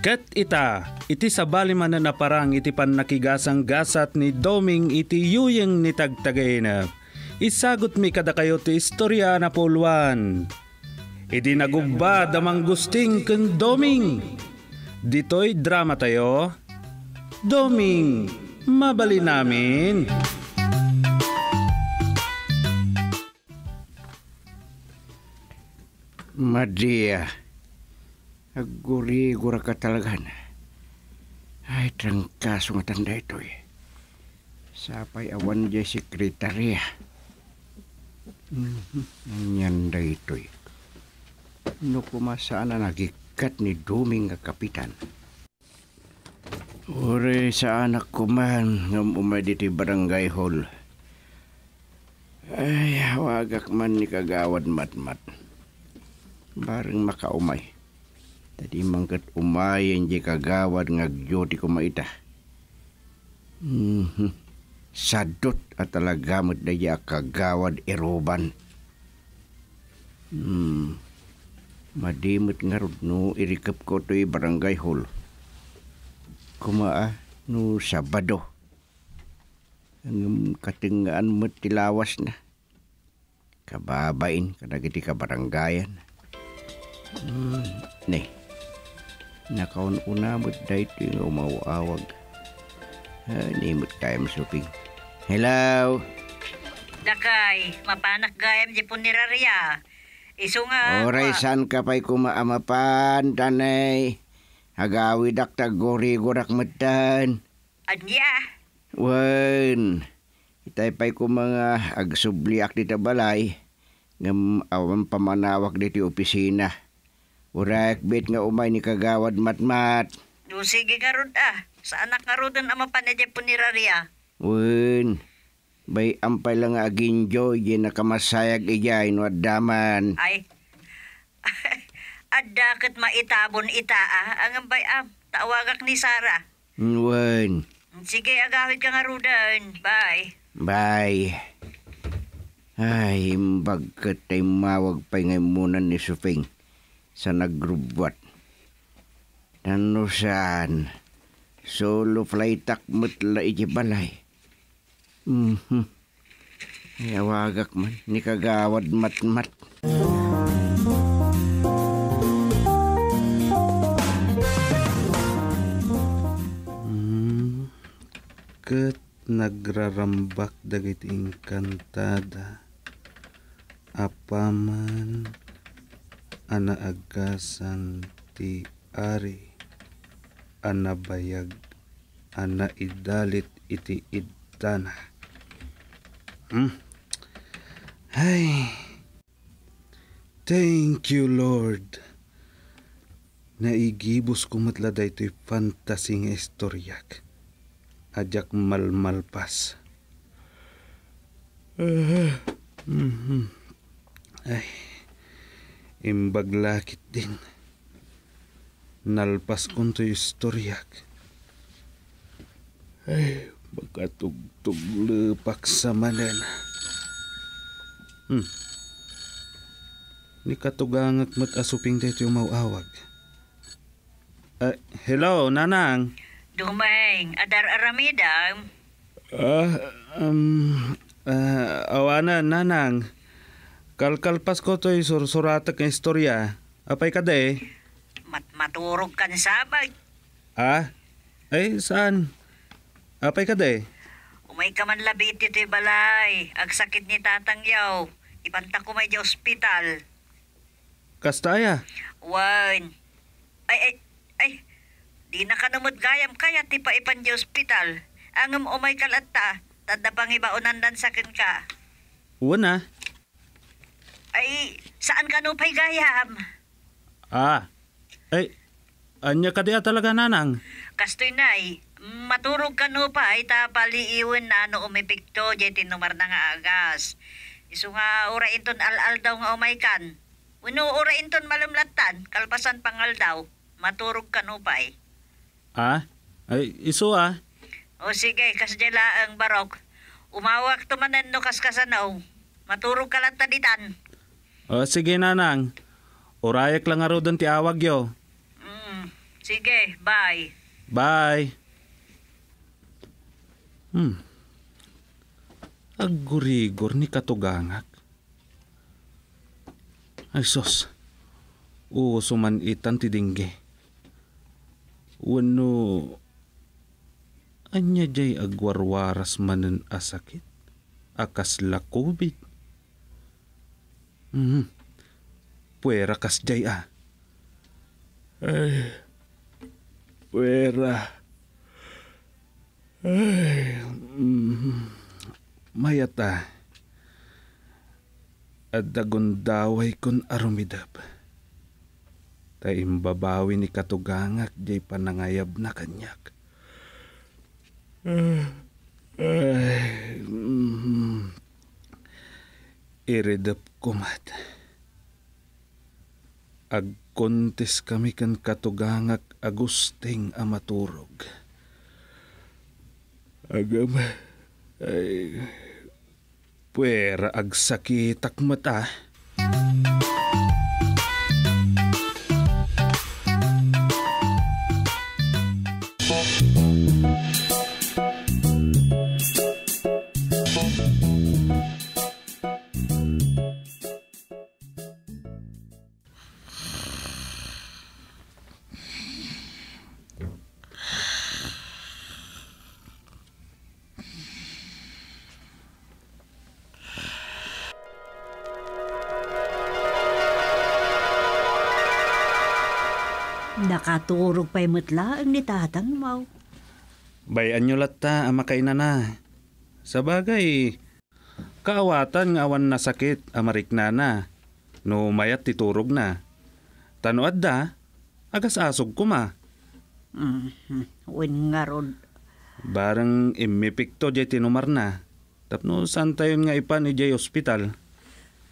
Ket ita, iti sabali man na parang iti panakigasang gasat ni Doming iti yuyeng ni tagtagainap. Isagot mi kada kayo ti istorya na puluan. Idi nagubba damang gusting ken Doming. Ditoy drama tayo. Doming, mabali namin. Madia. Naguri-gura ka talaga na. Ay, trangkaso nga tanda ito eh. Sapay awan dyan sekretarya. Nanyan mm-hmm. da ito eh. No kumasaan na nagikat ni Duming nga kapitan. Uri sa anak ko man ng umaditi barangay hall. Ay, wagak man ni kagawad matmat. Barang makaumay. Tadi mangkat umayan je kagawad ngagyo di kumaita. Mm-hmm. Sadot at talagamot na ya kagawad eroban. Hmm. Madimot nga rod no irikap ko to'y barangay hall. Kumaa no sabado. Ang katingaan mo't tilawas na. Kababain ka barangayan. Hmm. Nee nakaununabot dito yung umawawag. Uh, ah, nimot tayo masuping. Hello? Dakay, mapanak gayam di punirarya. Iso nga... Oray, saan ka pa'y kumaamapan, danay Hagawi dak gori gorak matan. Anya? wen itay pa'y kumanga agsubli ak di tabalay. ng awan pamanawak di ti opisina. Urak bit nga umay ni kagawad matmat. Do sige karod ah. Sa anak nga rodan ang ni Raria. Wen. Bay ampay lang nga aginjo ye nakamasayag iya ino daman. Ay. Adda maitabon ita ah. Ang bay am ah, tawagak ni Sara. Hmm, Wen. Sige agawid ka nga rodan. Bye. Bye. Ay, imbag ay mawag pa ngay muna ni Sufing sa nagrubwat. Nano Solo flight takmat la balay. Mm-hmm. Yawagak man, ni kagawad matmat. Hmm. Kat nagrarambak dagiti inkantada. Apaman ana agka ari ana bayag ana idalit iti idtana hmm. ay thank you Lord naigibos kumatla da ito'y fantasy nga istoryak ajak malmalpas uh, mm -hmm. ay imbaglakit din. Nalpas kon to istoryak. Ay, magkatugtog lepak sa manan. Hmm. Ni katugang asuping matasuping dito yung mauawag. Uh, hello, Nanang. Dumeng, adar aramidang. Ah, uh, um, uh, ah, awana, Nanang. Kalkalpas ko to'y sursurata kang istorya. Apay ka de. Mat maturog kan sabay. Ah? Eh, ay, saan? Apay ka de. Umay ka man labit ito'y balay. Ang sakit ni tatang yaw. Ibanta ko may di ospital. Kastaya? Wan. Ay, ay, ay. Di na kanamod gayam kaya ti ipan di ospital. Angam umay kalata. Tanda pang iba unandan sakin ka. Una? Ay, saan ka no pay gayam? Ah, ay, anya ka talaga nanang. Kastoy nay, maturog ka no pa ay tapaliiwan na no umipikto jay tinumar na nga agas. Iso nga ura inton al daw nga umaykan. Wino ura inton malumlatan, kalpasan pangal daw, maturog ka no pa ay. Ah, ay, isu ah. O sige, kasdela ang barok. Umawak tumanan no kaskasanaw. Maturog ka lang taditan. O, sige, nang. Urayak lang nga doon ti awag yo. Mm, sige, bye. Bye. Hmm. Agurigor ni katugangak. Ay sos. Uuso man itan ti dingge. Wano... Anya jay agwarwaras manan asakit. Akas lakubit. Mm. Puwera kas jay ah. Ay, puwera. Ay, mm, mm-hmm. mayata. Ah. At dagundaway kon arumidap. Ta imbabawi ni katugangak jay panangayab na kanyak. Ay, mm, iridap kumat. Agkontes kami kan katugangak agusting amaturog. Agam ay puwera agsakitak mata. Ah. Nakaturog pa'y mutla ang ni tatang mau. Bayan nyo latta, amakaina na. Sa bagay, kaawatan nga awan na sakit, amarik na na. No mayat titurog na. Tanuad da, agas asog kuma. Mm-hmm. nga rod. Barang imipikto jay tinumar na. Tapno saan tayo nga ipan ni jay ospital?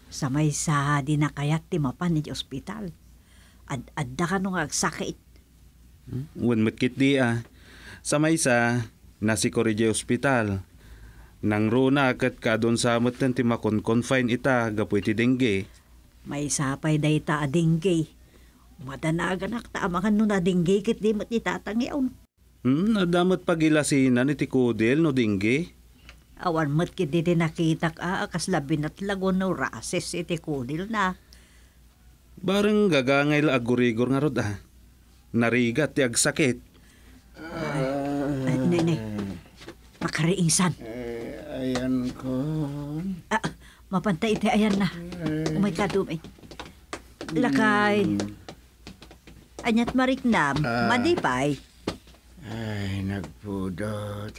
Sa may sa di na kayat ti mapan ni ospital. Ad adda ka nung agsakit. Hmm? Wanmatkit di ah. Sa maysa, nasi Corregia Hospital. Nang runa akat ka doon sa amot ng timakon confine ita gapoy ti dengue. May sapay day a ah, dengue. Madanaganak ta amakan nun na ah, dengue kit di mat itatangiyaw. Hmm, nadamat pagilasinan iti kodel no dengue. Awan mat kit di nakita ka akas ah, labinat lagon no rases iti kodel na. Barang gagangay la agurigor nga rod ah. Narigat ti agsakit. Ay, uh, nene, makariingsan. Ay, eh, ayan ko. Ah, mapantay iti ayan na. Umay ka dumay. Lakay. Hmm. Anyat mariknam, ah. madipay. Ay, nagpudot.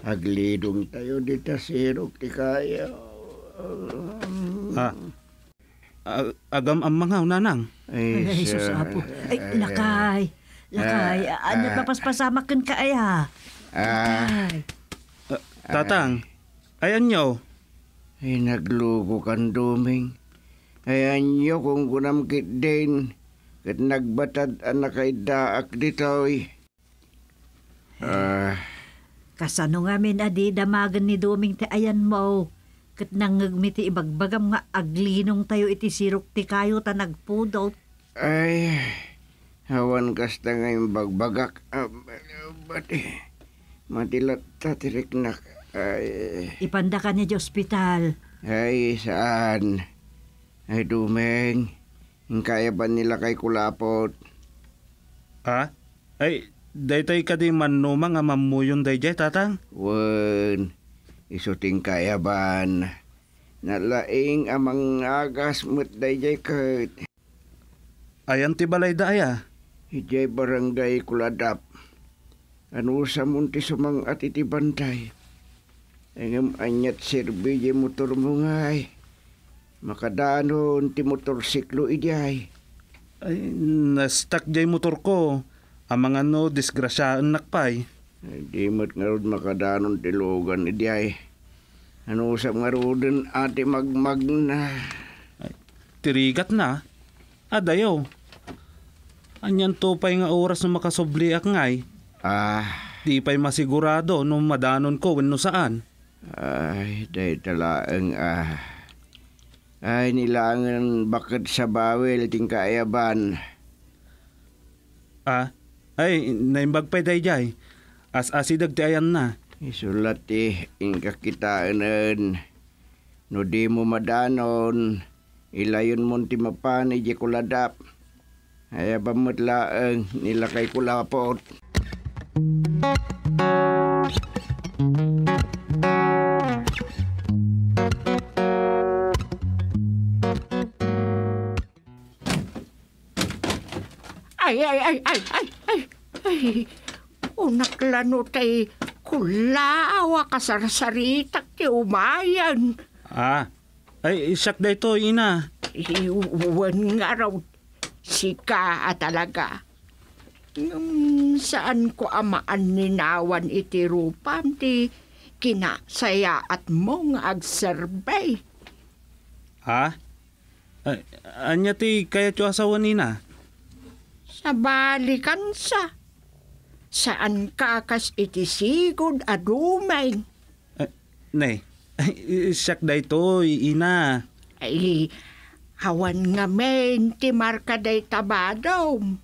Agledong tayo dita sirok ti kaya. Ha? ah, agam ang mga unanang. Ay, Ay Jesus, apo. Ay, lakay. Lakay, uh, ah, ano uh, ah. papaspasama ka ay ha? Ah. Lakay. Uh, tatang, ayan nyo. Ay, naglugo kan duming. Ayan nyo kung kunam kit din. Kat nagbatad ang nakaidaak dito eh. Uh, Kasano nga min adi damagan ni Duming te ayan mo. Kat nangagmi ti ibagbagam nga aglinong tayo iti sirok ti kayo ta nagpudot. Ay, hawan nga ngayon bagbagak. Uh, bati, matilat ta tiriknak. Ay. Ipanda ka niya di ospital. Ay, saan? Ay, dumeng. Kaya ba nila kay kulapot? Ha? Ay, daytay ka di manuma nga mamuyon dayjay, tatang? Wen, isuting kayaban. Nalaing amang agas mo't dayjay kahit. Ayan ti balay daya. Ijay barangay kuladap. Ano sa munti sumang at itibantay. Ang anyat sirbi di motor mo ngay. Makadaanon ti motorsiklo ijay. Ay, nastak jay motor ko. Amang ano, disgrasyaan nakpay. Di mat nga rod makadanon tilugan idi ay. Ano usap nga rodan ate magmag na. Ay, tirigat na. Adayo. Anyan tupay nga oras na makasobliak ngay. Ah. Di pa'y masigurado no madanon ko no saan. Ay, day talaang ah. Ay, nilangan bakit sa bawel ting kaayaban. Ah, ay, naimbag pa'y day jay. As asidag ti ayan na. Isulat ti ingka kitaanan. No di mo madanon. Ilayon mo ti mapan di kuladap. Ay bamatlaang nila kay kulapot. Ay, ay, ay, ay, ay, ay, ay. Unak lano tay kulaawa kasarsarita ti umayan. Ah, ay isak da ito, ina. Iwan nga raw, sika talaga. Nung saan ko amaan ninawan iti rupam ti kinasaya at mong agsurvey. Ha? Ay, anya ti kaya tiyo ina? nina? Sa balikan sa saan kakas iti sigod adumay. Uh, nay, siyak da ito, ina. Ay, hawan nga men ti marka day tabadom.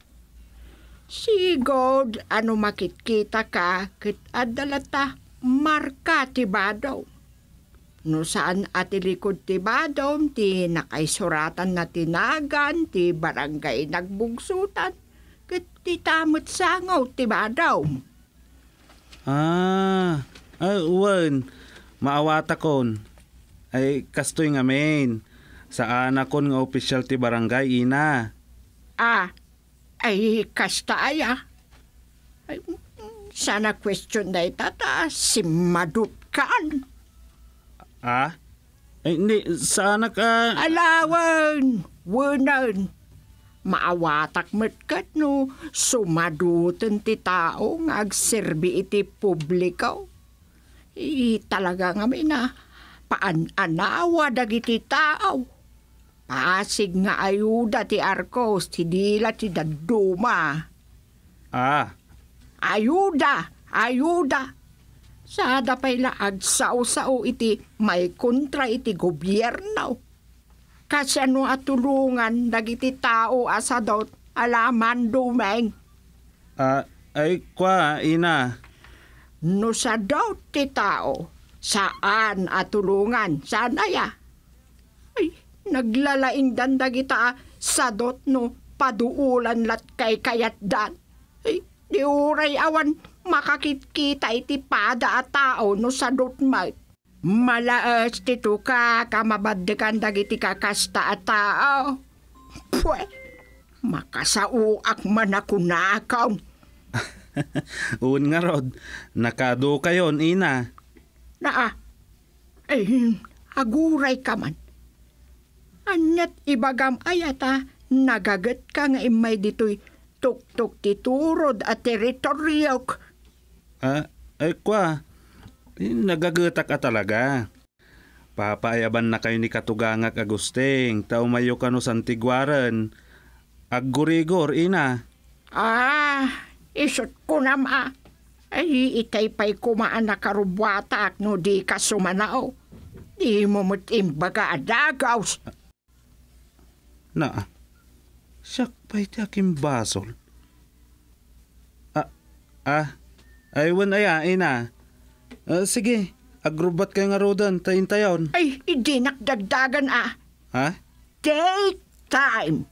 Sigod, ano makikita ka, kit adalata marka ti badom. No saan at ilikod ti badom, ti nakaisuratan na tinagan, ti barangay nagbugsutan ti tamad sangaw ti badaw. Ah, ay, uwan, maawata kon. Ay, kastoy nga main. Sa anak kon nga opisyal ti barangay, ina. Ah, ay, kasta aya. Ay, ah. mm, mm, sana question na itata, si Madut Ah? Ay, hindi, sana ka... Alawan! Wunan! maawatak matkat no sumadutan ti tao nga agserbi iti publiko. I talaga nga may paan-anawa dagiti tao. Pasig nga ayuda ti Arcos, ti dila ti daduma. Ah. Ayuda, ayuda. Sada pa'y laag sao-sao iti may kontra iti gobyerno kasano atulungan dagiti tao asadot alaman dumeng. Ah, ay kwa ina. No sadot ti tao, saan atulungan? Sanaya. Ah? Ay, naglalaing dan dagita ah, sadot no paduulan lat kay kayat dan. Ay, di uray awan makakitkita iti pada a tao no sadot mat. Malaas eh, tito ka, kamabaddekan dagiti kakasta at tao. Pwe, makasauak man ako nakaw. Un nga Rod, nakado kayon, ina. Naa, eh, aguray ka man. Anyat ibagam ayata, nagagat ka nga imay ditoy tuktok titurod at teritoryok. Ah, eh, kwa, eh, Nagagatak ka talaga. Papaayaban na kayo ni Katugangak Agusting, taumayo ka no santigwaran. Aggurigor, ina. Ah, isot ko na ma. Ay, ikay pa'y kumaan na karubwata no di ka sumanaw. Di mo mutimbaga adagaws. Na, siyak pa'y takim basol. Ah, ah, aywan ayain na. Ah. Uh, sige, agrobat kayo nga rodan, tayin tayon. Ay, hindi nakdagdagan ah. Ha? Take time.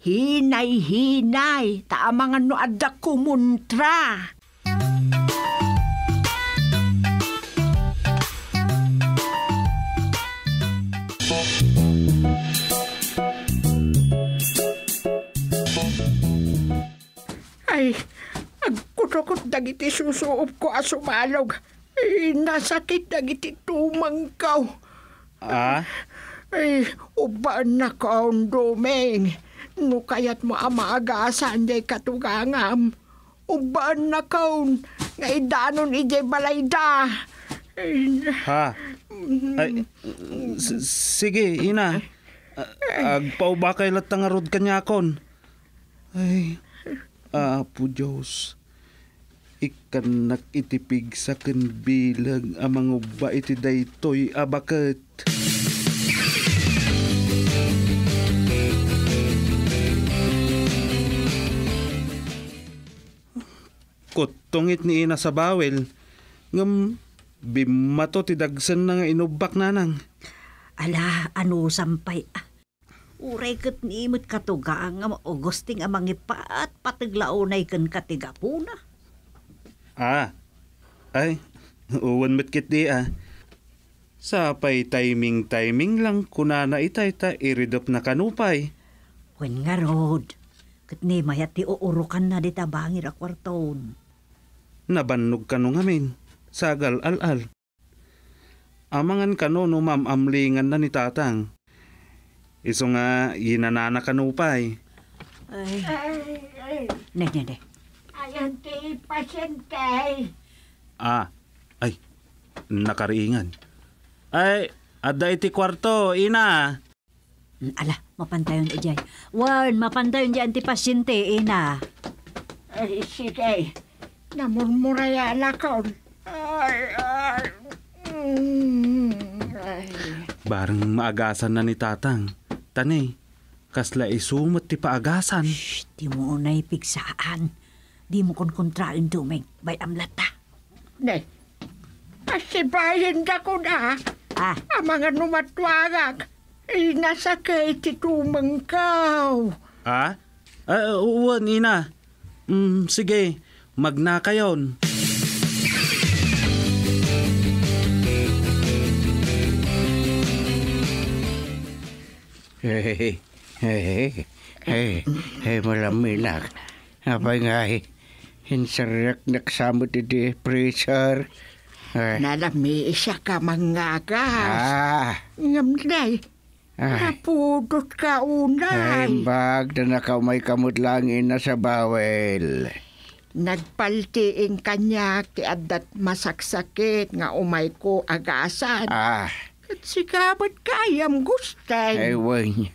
Hinay-hinay, taamangan no adda kumuntra. Ay, agkutukot dagiti susuob ko asumalaw. Ah, eh, nasakit na giti tumangkaw. Ah? Eh, uban na ka domeng. No kaya't mo amaagasan jay katugangam. Uban na kaun, nga idanon ijay balayda. Eh, ha? Ay, sige, ina. Eh. Agpauba kay latang arod kanyakon. Ay, Apo ah, Diyos ikanak itipig sa kanbilag amang uba iti daytoy abakat. Kutungit ni ina sa bawel, ngam bimato ti dagsan na nga inubak nanang. Ala, ano sampay ah. Uray kat ni imit katuga nga maugusting amang ipaat pataglaunay kan katigapuna. Ah, ay, uwan mo't kiti ah. Sapay timing-timing lang kunana itay ta iridop na kanupay. Wen nga rod, katni mayat ti uurukan na dita bangir akwarton. Nabannog ka nung amin, sagal al-al. Amangan ka no no oh, mamamlingan na ni tatang. Iso nga, yinanana kanupay. Ay. Ay, ay. Ne, ne, Pasyente, pasyente. Ah, ay, nakariingan. Ay, ada iti kwarto, ina. Ala, mapantayon ijay. Warn, mapantayon diyan ante, pasyente, ina. Ay, sige. Namurmuraya na ka. Ay, ay. Mm, ay. Barang maagasan na ni tatang. Tani, kasla isumat ti paagasan. Shh, di mo unay pigsaan. Di mo kon kontrain duming, bay amlata. Ne, pasibayin ka ko na. Ah? Ang mga numatwagak, inasakay ti tumangkaw. Ah? Uh, uwan, ina. Mm, sige, magna kayon. Hey, hey, hey, hey, hey, malaminak. Apay nga, hey hinsarak naksamot iti pressure. Ay. Nalami isa ka mangagas. Ah. Ngamday, napudot ka unay. Ay, bag na nakamay kamot langin na sa bawel. Nagpaltiin kanya ti adat masaksakit nga umay ko agasan. Ah. At sigabot kayam gustay. Ay, wanya.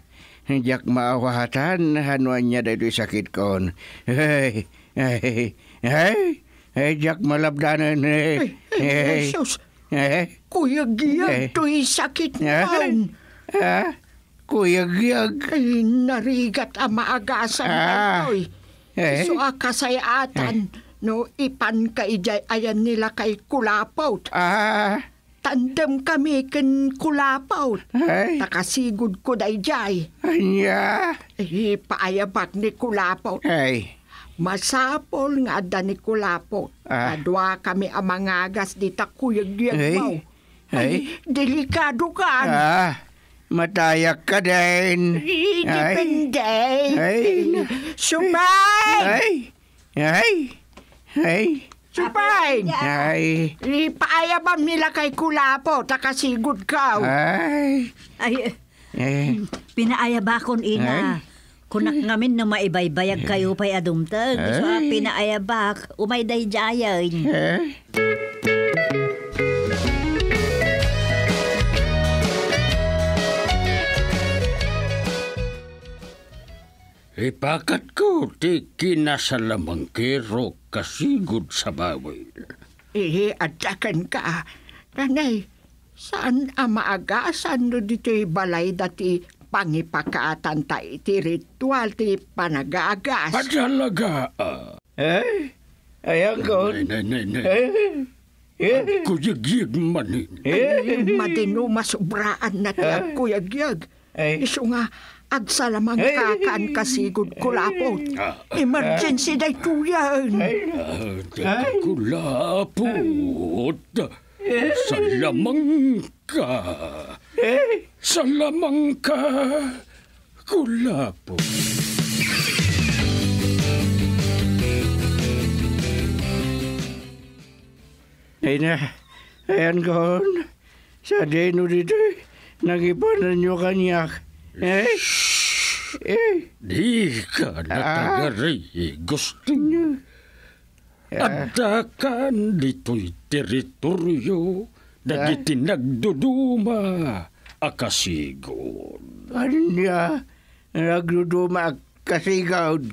Diyak maawahatan, hanuan niya dito sakit kon. Hey, Hey, hey, hey, Jack malabdanan. Eh. Ay, hey, Jesus. Ay, eh? Kuya Giyag, eh? to'y sakit man. Ah, Kuya Giyag. Ay, narigat ang maagasan ah, to'y. Hey. So, kasayatan, eh? no, ipan ka ijay ayan nila kay kulapot. Ah. Tandem kami kin kulapot. Ay. Takasigod ko dayjay. Anya. Eh, paayabak ni kulapot. Hey. Masapol nga ada ni Kulapo. Ah. Adwa kami amangagas di takuyag-yag hey. mo. Ay, ay, delikado ka. Ah, matayak ka din. Ay, depende. Ay. Sumay! Ay, ay, ay. Sumay! Ay. Ipaaya ba nila kay Kulapo? Takasigod ka. Ay. Ay, ay. Eh. Pinaaya ba akong ina? Ay. Kunak mm-hmm. ngamin na maibaybayag mm-hmm. kayo pa'y adumtag. Eh? So, pinaayabak, umay dayjayan. Eh? Ipakat ko, ti kinasalamangkero kasigod sa bawal. Ihi, atakan ka. Ranay, saan ang maagasan no dito'y balay dati pangipakaatan ta iti ritual ti panagaagas. Patalaga. Eh? Ayan ko. Nay, nay, nay, Eh? Kuyagyag manin. Eh? Matino masubraan na tiyag kuyagyag. Eh? Iso nga, agsalamang hey. kakaan kasigod ko lapot. Ah. Emergency day to yan. Ay, ah, kulapot. Salamang ka. Hey! Eh, Salamanca, Kulapo. Ina, ayan kaon. Sa deno dito, eh. nagipanan niyo kanyak. Eh? Eh? Di ka ah. natagari, eh, gusto niyo. Adakan ah. dito'y teritoryo Dagiti nagduduma akasigod. Anya, nagduduma akasigod.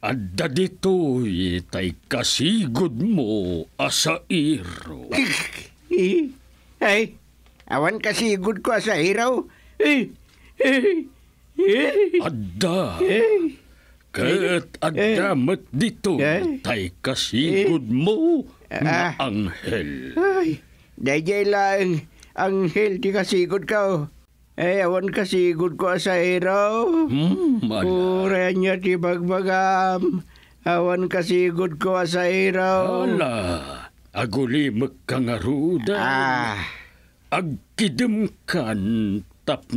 Adda dito'y tay kasigod mo asa iro. Ay, awan kasigod ko asa iro. Adda. Kat adda mat dito tay kasigod mo na ah. anghel. Ay. Dahil lang ang healthy kasigod ka. Oh. Eh, awan kasigod ko sa iraw. Hmm, Ura niya ti bagbagam. Awan kasigod ko sa iraw. Ala, aguli magkangaruda. Ah. Agkidimkan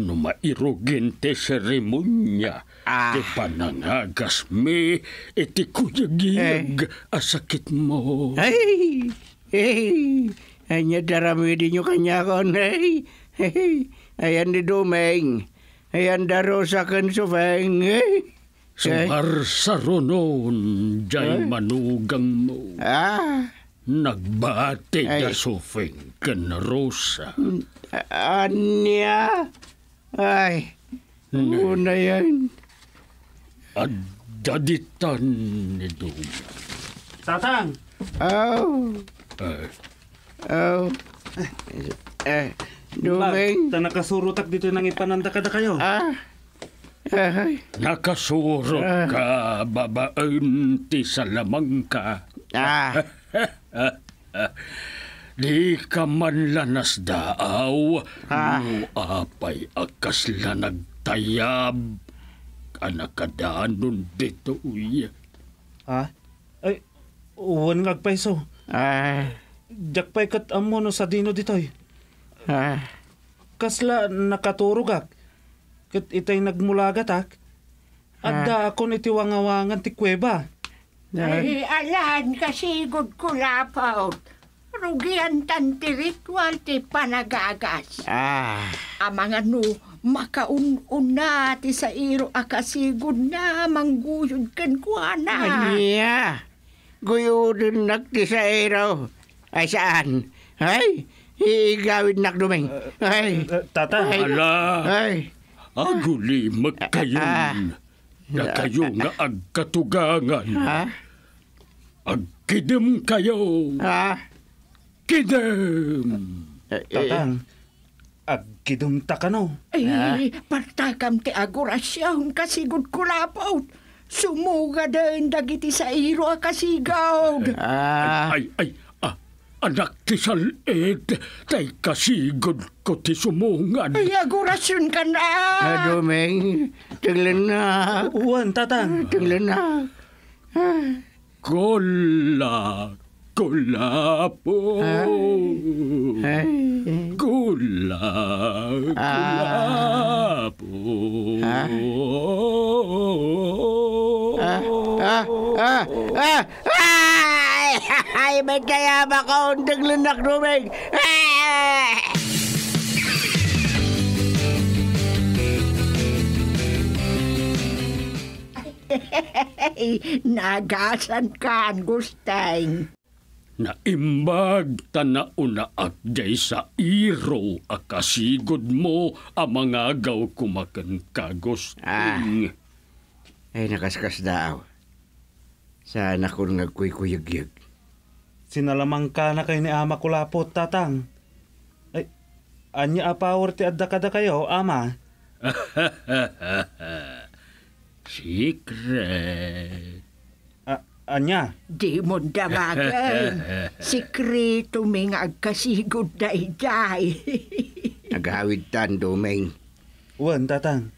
no mairugin te seremonya. Ah. Ti panangagas mi, iti kuyagiyag eh. asakit mo. Ay! Hey! Anya darami din nyo kanya kon. Hey, hey, ayan ni Dumeng. Ayan daro sa kansufeng. Hey. Sumar sa runon, jay manugang mo. Ah? Nagbate da sufeng kan rosa. Anya? Ay, una yan. At daditan ni Dumeng. Tatang! Oh. Ay. Eh. Oh. Eh, Dumeng. Ta nakasurutak dito nang ipananda kada kayo. Ah. ah Ay. Nakasurot ah. ka, babaen ti sa lamang ka. Ah. Di ka man lanas daaw, ah. no apay akas lanag tayab. Anakadaanon dito, uy. Ha? Ah. Ay, uwan ngagpaiso. Ah. Dakpay kat amo no sa dino ditoy. Ah. Kasla nakaturugak. Kat itay nagmulagat ak. Adda ah. ako wangawangan ti kweba. Ay, alan kasi good ko lapaot. Rugian tan ti ritual ti panagagas. Ah. Amang ano, makaununa ti sa iro akasigod na mangguyod kan kuana. Anya, guyudin nagti sa iro. Ay, saan? Ay, igawid duming. Eh, ay. Eh, eh, tata. Ay. Ala. Ay. Aguli magkayon. Ah, ah. Na kayo nga agkatugangan. Ha? Agkidim kayo. Ha? Kidim. Tatang. Agkidum ta ka no. Ay, patakam ti agurasyon kasigod kulapot. Sumuga din dagiti sa iro kasigod. Ah. Ay, ay, ay anak ti salid, tay kasigod ko ti sumungan. Ay, agurasyon ka na! Ah, Domeng, tinglan na. Uwan, tatang. Tinglan na. Ah. Kola, kola po. Ay. Kola, kola po. Ah, ah, ah, ah, ay may ka kaunting lunak rumig. Nagasan ka, Gustay. Naimbag ta tanauna at day sa iro akasigod mo ang mga gaw kumakan kagos. Ah, ay nakaskas daaw. Sana ko nagkuy-kuyagyag. Sinalamang ka na kay ni ama ko lapot, tatang. Ay, anya apawar ti adda kada kayo, ama. Secret. A- anya? Di mo damagay. Sikreto may nga agkasigod na iday. Nagawid tan, Domeng. Wan, tatang.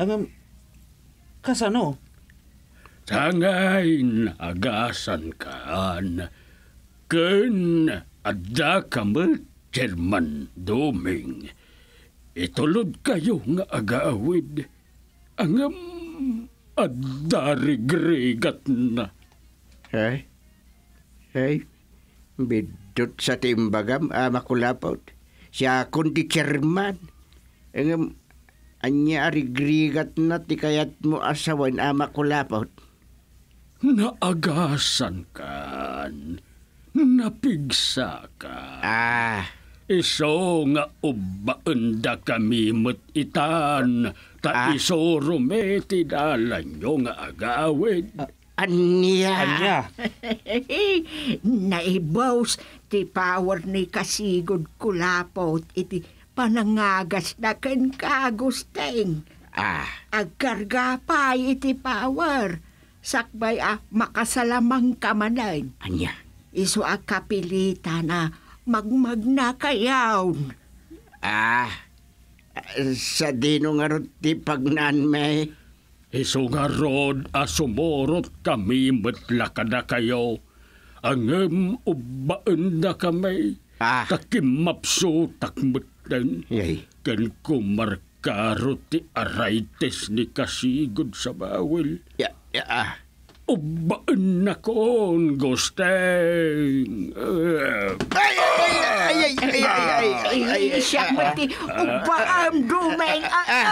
Ang kasano? Tangay agasan kaan ken adda kamet German Doming. Itulod kayo nga agaawid. Ang adarigrigat na. Hey. Hey. bidot sa timbagam, ama ah, ko lapot. Siya kundi German. Ang anya arigrigat na ti kayat mo asawan, ama ah, ko Naagasan kan. Naagasan kan Napigsa ka. Ah. Iso nga ubaanda kami mo't itan. Ta ah. iso rumeti dalan nga agawid. Ah. Anya. Anya. Naibaws ti power ni kasigod kulapot iti panangagas na ken kagusteng. Ah. Agarga pa iti power. Sakbay ah makasalamang kamanan. Anya iso a na magmagna kayawn. Ah, sa dino nga rod ti pagnan may. Iso nga rod asumurot ah, kami matlakada kayo. Angem ubaan na kami. Ah. Takimapso takmutan. Yay. Kan kumarkaro ti araites ni kasigod sa bawil. Ya, yeah, ya, yeah, Ubaan na kon, gusteng. Ay, ay, ay, ay, ay, ay, ay, ay, ay, ay, siya mati. Ubaan, dumeng. Ay,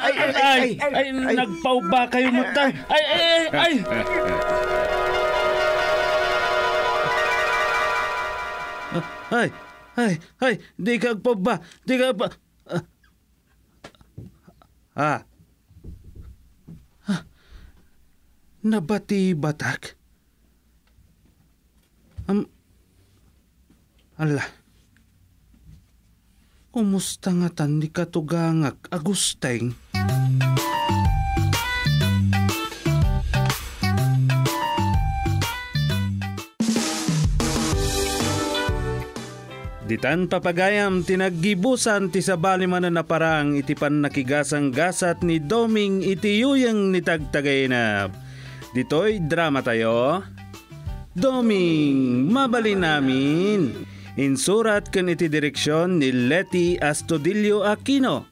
ay, ay, ay, ay, nagpauba kayo muta. Ay, ay, ay, ay. Ay, ay, ay, di ka pa ba? Di ka pa... Ah, Nabati batak? Am... Ala. Kumusta nga tan ni katugangak agusteng? Ditan papagayam tinaggibusan ti sabali man na paraang itipan nakigasang gasat ni Doming itiyuyang ni tagtagayna Dito'y drama tayo. Doming, mabali namin. Insurat kan iti direksyon ni Leti Astudillo Aquino.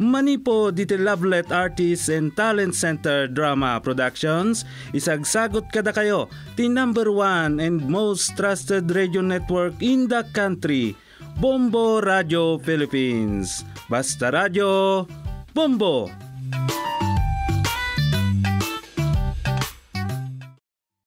Manipo diti Lovelet Artists and Talent Center Drama Productions, isagsagot kada kayo ti number one and most trusted radio network in the country, Bombo Radio Philippines. Basta Radio, Bombo!